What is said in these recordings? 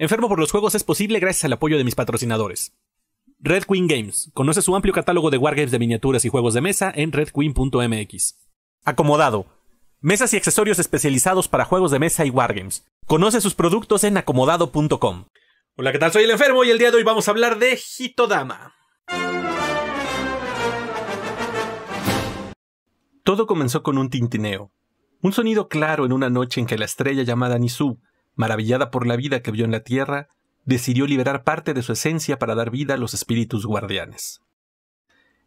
Enfermo por los juegos es posible gracias al apoyo de mis patrocinadores. Red Queen Games. Conoce su amplio catálogo de wargames de miniaturas y juegos de mesa en redqueen.mx. Acomodado. Mesas y accesorios especializados para juegos de mesa y wargames. Conoce sus productos en acomodado.com. Hola, ¿qué tal? Soy el enfermo y el día de hoy vamos a hablar de Hitodama. Todo comenzó con un tintineo. Un sonido claro en una noche en que la estrella llamada Nisu maravillada por la vida que vio en la Tierra, decidió liberar parte de su esencia para dar vida a los espíritus guardianes.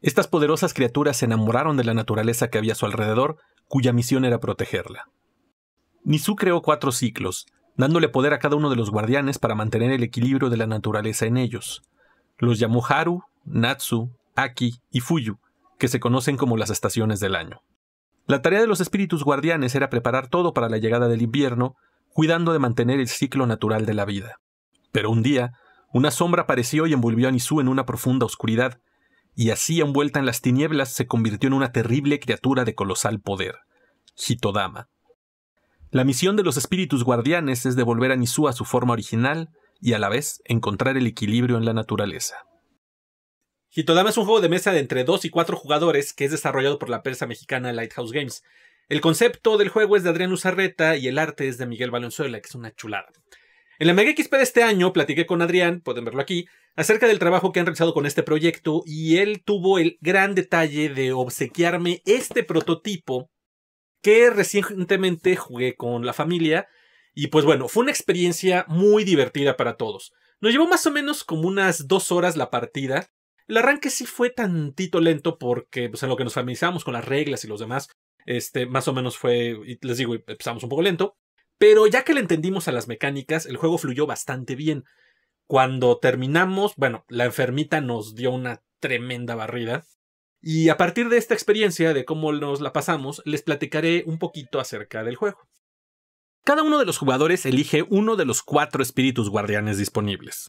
Estas poderosas criaturas se enamoraron de la naturaleza que había a su alrededor, cuya misión era protegerla. Nisu creó cuatro ciclos, dándole poder a cada uno de los guardianes para mantener el equilibrio de la naturaleza en ellos. Los llamó Haru, Natsu, Aki y Fuyu, que se conocen como las estaciones del año. La tarea de los espíritus guardianes era preparar todo para la llegada del invierno, cuidando de mantener el ciclo natural de la vida. Pero un día, una sombra apareció y envolvió a Nisu en una profunda oscuridad, y así envuelta en las tinieblas se convirtió en una terrible criatura de colosal poder, Hitodama. La misión de los espíritus guardianes es devolver a Nisú a su forma original y a la vez encontrar el equilibrio en la naturaleza. Hitodama es un juego de mesa de entre dos y cuatro jugadores que es desarrollado por la empresa mexicana Lighthouse Games el concepto del juego es de Adrián Uzarreta y el arte es de Miguel Valenzuela, que es una chulada. En la Mega XP de este año platiqué con Adrián, pueden verlo aquí, acerca del trabajo que han realizado con este proyecto y él tuvo el gran detalle de obsequiarme este prototipo que recientemente jugué con la familia y pues bueno, fue una experiencia muy divertida para todos. Nos llevó más o menos como unas dos horas la partida. El arranque sí fue tantito lento porque pues, en lo que nos familiarizamos con las reglas y los demás, este, más o menos fue, les digo, empezamos un poco lento. Pero ya que le entendimos a las mecánicas, el juego fluyó bastante bien. Cuando terminamos, bueno, la enfermita nos dio una tremenda barrida. Y a partir de esta experiencia, de cómo nos la pasamos, les platicaré un poquito acerca del juego. Cada uno de los jugadores elige uno de los cuatro espíritus guardianes disponibles.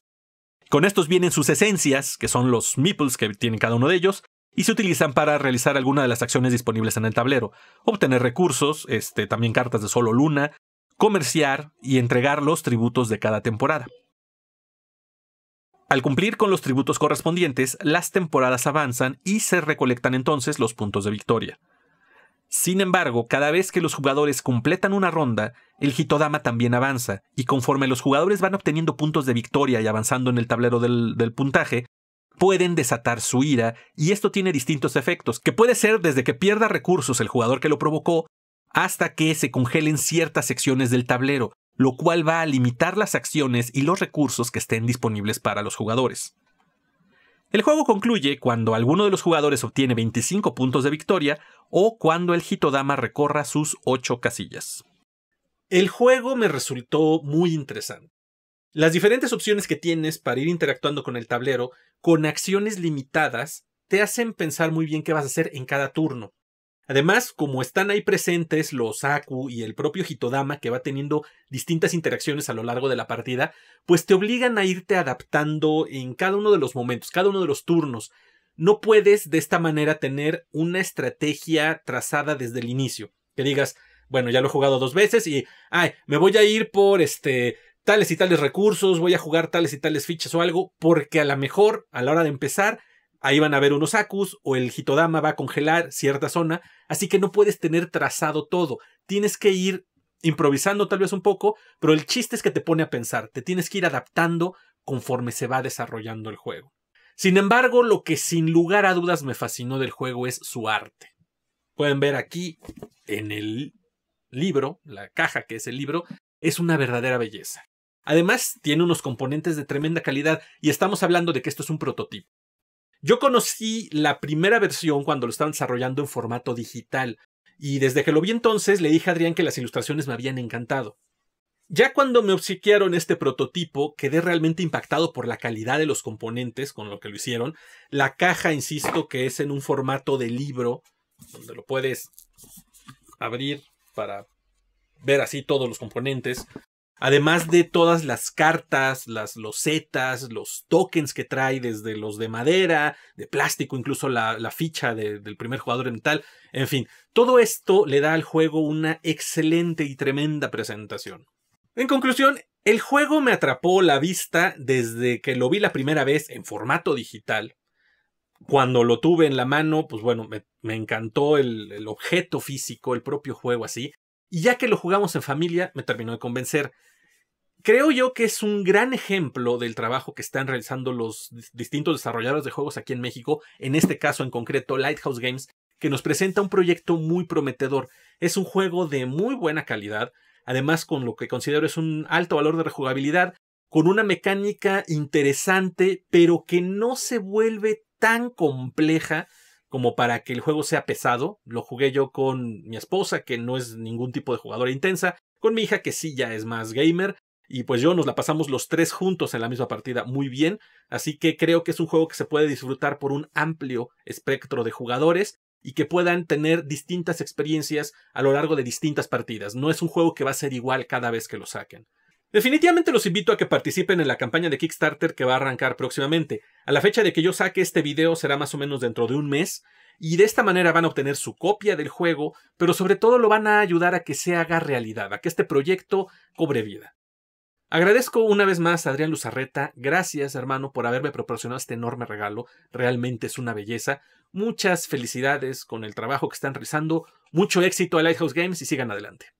Con estos vienen sus esencias, que son los meeples que tiene cada uno de ellos, y se utilizan para realizar alguna de las acciones disponibles en el tablero, obtener recursos, este, también cartas de solo luna, comerciar y entregar los tributos de cada temporada. Al cumplir con los tributos correspondientes, las temporadas avanzan y se recolectan entonces los puntos de victoria. Sin embargo, cada vez que los jugadores completan una ronda, el Hitodama también avanza, y conforme los jugadores van obteniendo puntos de victoria y avanzando en el tablero del puntaje, pueden desatar su ira y esto tiene distintos efectos, que puede ser desde que pierda recursos el jugador que lo provocó hasta que se congelen ciertas secciones del tablero, lo cual va a limitar las acciones y los recursos que estén disponibles para los jugadores. El juego concluye cuando alguno de los jugadores obtiene 25 puntos de victoria o cuando el Hitodama recorra sus 8 casillas. El juego me resultó muy interesante. Las diferentes opciones que tienes para ir interactuando con el tablero, con acciones limitadas, te hacen pensar muy bien qué vas a hacer en cada turno. Además, como están ahí presentes los Aku y el propio Hitodama, que va teniendo distintas interacciones a lo largo de la partida, pues te obligan a irte adaptando en cada uno de los momentos, cada uno de los turnos. No puedes de esta manera tener una estrategia trazada desde el inicio. Que digas, bueno, ya lo he jugado dos veces y, ay, me voy a ir por este tales y tales recursos, voy a jugar tales y tales fichas o algo, porque a lo mejor a la hora de empezar ahí van a haber unos akus o el hitodama va a congelar cierta zona, así que no puedes tener trazado todo, tienes que ir improvisando tal vez un poco, pero el chiste es que te pone a pensar, te tienes que ir adaptando conforme se va desarrollando el juego. Sin embargo, lo que sin lugar a dudas me fascinó del juego es su arte. Pueden ver aquí en el libro, la caja que es el libro, es una verdadera belleza. Además, tiene unos componentes de tremenda calidad y estamos hablando de que esto es un prototipo. Yo conocí la primera versión cuando lo estaban desarrollando en formato digital y desde que lo vi entonces le dije a Adrián que las ilustraciones me habían encantado. Ya cuando me obsequiaron este prototipo, quedé realmente impactado por la calidad de los componentes con lo que lo hicieron. La caja, insisto, que es en un formato de libro, donde lo puedes abrir para ver así todos los componentes. Además de todas las cartas, las losetas, los tokens que trae desde los de madera, de plástico, incluso la, ficha del primer jugador en tal. En fin, todo esto le da al juego una excelente y tremenda presentación. En conclusión, el juego me atrapó la vista desde que lo vi la primera vez en formato digital. Cuando lo tuve en la mano, pues bueno, me, encantó el objeto físico, el propio juego así. Y ya que lo jugamos en familia, me terminó de convencer creo yo que es un gran ejemplo del trabajo que están realizando los distintos desarrolladores de juegos aquí en México, en este caso en concreto Lighthouse Games, que nos presenta un proyecto muy prometedor. Es un juego de muy buena calidad, además con lo que considero es un alto valor de rejugabilidad, con una mecánica interesante, pero que no se vuelve tan compleja como para que el juego sea pesado. Lo jugué yo con mi esposa, que no es ningún tipo de jugadora intensa, con mi hija, que sí ya es más gamer, y pues yo nos la pasamos los tres juntos en la misma partida muy bien, así que creo que es un juego que se puede disfrutar por un amplio espectro de jugadores y que puedan tener distintas experiencias a lo largo de distintas partidas. No es un juego que va a ser igual cada vez que lo saquen. Definitivamente los invito a que participen en la campaña de Kickstarter que va a arrancar próximamente. A la fecha de que yo saque este video será más o menos dentro de un mes, y de esta manera van a obtener su copia del juego, pero sobre todo lo van a ayudar a que se haga realidad, a que este proyecto cobre vida. Agradezco una vez más a Adrián Luzarreta. Gracias, hermano, por haberme proporcionado este enorme regalo. Realmente es una belleza. Muchas felicidades con el trabajo que están realizando. Mucho éxito a Lighthouse Games y sigan adelante.